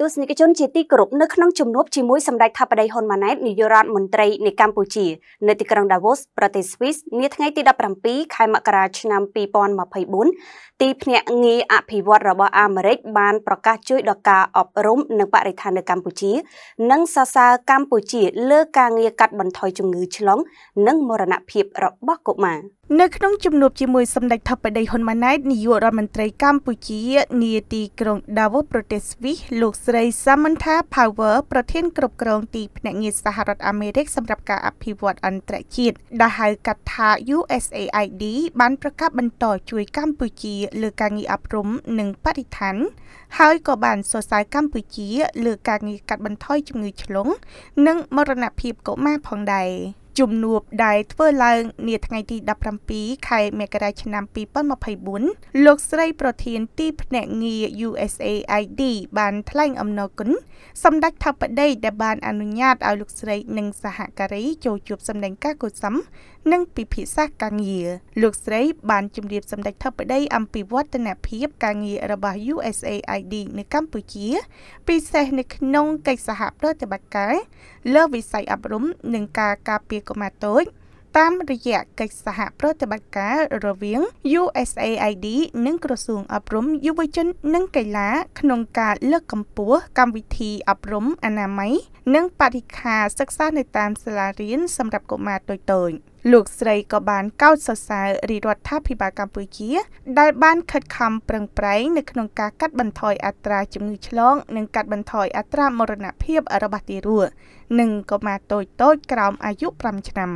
ទស្សនិកជនជាទីគោរពនៅក្នុងជំនួបជាមួយសម្ដេចថាបតីហ៊ុនម៉ាណែតនាយករដ្ឋមន្ត្រីនៃកម្ពុជានៅទីក្រុង Davos ប្រទេសស្វីសនាថ្ងៃទី17ខែមករាឆ្នាំ2024ទីភ្នាក់ងារអភិវឌ្ឍរបស់អាមេរិកបានប្រកាសជួយដល់ការអប់រំនិងបរិស្ថាននៅកម្ពុជានិងសរសើរកម្ពុជាលើការងារកាត់បន្ថយជំងឺឆ្លង និងមរណភាពរបស់កុមារ។នៅក្នុងជំនួបជាមួយសម្ដេចថបដីហ៊ុនម៉ាណែត នាយករដ្ឋមន្ត្រីកម្ពុជា នាទីក្រុង Davos ប្រទេសស្វីសលោកស្រី Samantha Power ប្រធានគ្រប់គ្រងទីភ្នាក់ងារសហរដ្ឋអាមេរិក សម្រាប់ការអភិវឌ្ឍអន្តរជាតិដែលហៅកាត់ថា USAID បានប្រកាសបន្តជួយកម្ពុជាលើការងារអប់រំនិងបរិស្ថានហើយក៏បានសរសើរកម្ពុជាលើការងារកាត់បន្ថយជំងឺឆ្លង និងមរណភាពកុមារផងដែរ។ជំនួបដែលធ្វើឡើង នាថ្ងៃទី17ខែមករាឆ្នាំ2024លោកស្រីប្រធានទីភ្នាក់ងារ USAID បានថ្លែងអំណរគុណសម្ដេចថបដីដែលបានអនុញ្ញាតឲ្យលោកស្រីនិងសហការីចូលជួបសម្ដែងការកុសលនិងពិភាក្សាការងារលោកស្រីបានជម្រាប សម្ដេចថបដីអំពីវឌ្ឍនភាពការងាររបស់ USAID នៅកម្ពុជាពិសេសនៅក្នុងកិច្ចសហប្រតិបត្តិការ លើវិស័យអប់រំនិងការការពារកុមារតូច តាមរយៈកិច្ចសហប្រតិបត្តិការរវាង USAID និង ក្រសួងអប់រំយុវជននិងកីឡា ក្នុងការលើកកម្ពស់កម្មវិធីអប់រំអនាម័យនិងបរិក្ខារសិក្សានៅតាមសាលារៀនសម្រាប់កុមារតូចៗ។លោកស្រីក៏បានកោតសរសើររាជរដ្ឋាភិបាលកម្ពុជា ដែលបានខិតខំប្រឹងប្រែងនៅក្នុងការកាត់បន្ថយអត្រាជំងឺឆ្លង និងកាត់បន្ថយអត្រាមរណភាពរបស់ទារកនិងកុមារតូចតូចក្រោមអាយុ5ឆ្នាំ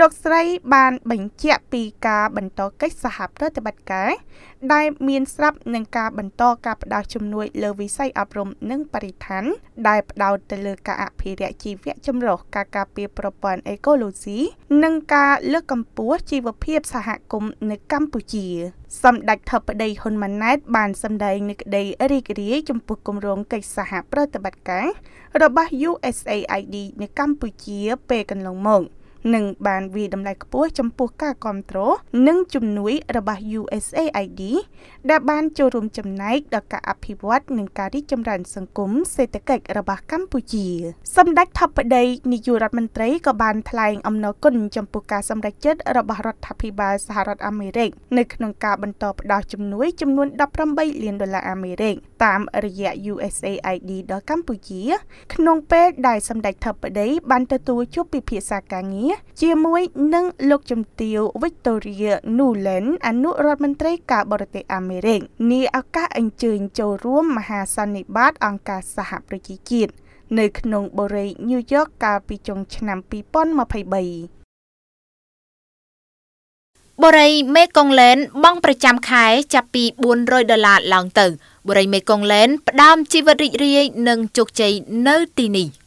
លោកស្រីបានបញ្ជាក់ពីការបន្តកិច្ចសហប្រតិបត្តិការ ដែលមានស្រាប់នឹងការបន្តការផ្តល់ជំនួយ លើវិស័យអប់រំនិងបរិស្ថានដែលផ្តោតទៅលើការអភិរក្សជីវៈចម្រុះការការពារប្រព័ន្ធអេកូឡូស៊ីនិងការការលើកកម្ពស់ជីវភាព សហគមន៍នៅកម្ពុជា សម្ដេចធិបតីហ៊ុនម៉ាណែតបានសម្ដែងនូវក្តីរីករាយចំពោះគម្រោងកិច្ចសហប្រតិបត្តិការ របស់ USAID នៅកម្ពុជា ពេលកន្លងមក។និងបានវាតម្លៃខ្ពស់ចំពោះការគ្រប់គ្រងនិងជំនួយរបស់ USAID ដែលបានចូលរួមចំណែកដល់ការអភិវឌ្ឍនិងការរីកចម្រើនសង្គមសេដ្ឋកិច្ចរបស់កម្ពុជា សម្ដេចថបដីនាយករដ្ឋមន្ត្រីក៏បានថ្លែងអំណរគុណចំពោះការសម្រេចចិត្តរបស់រដ្ឋាភិបាលសហរដ្ឋអាមេរិកនៅក្នុងការបន្តផ្តល់ជំនួយចំនួន18លានដុល្លារអាមេរិកតាមរយៈ USAID ដល់កម្ពុជា ក្នុងពេលដែលសម្ដេចថបដីបានទទួលជួបពិភាក្សាការងារមាសជាមួយនឹងលោកជំទាវ Victoria Nuland អនុរដ្ឋមន្ត្រីការបរទេសអាមេរិកនាឱកាសអញ្ជើញចូលរួមមហាសន្និបាតអង្គការសហប្រជាជាតិនៅក្នុងបូរីញូវយ៉កកាលពីចុងឆ្នាំ2023បូរីមេកុងឡែនបង់ប្រចាំខែចាប់ពី400ដុល្លារឡើងទៅបូរីមេកុងឡែនផ្ដើមជីវិតរីករាយនិងជោគជ័យនៅទីនេះ។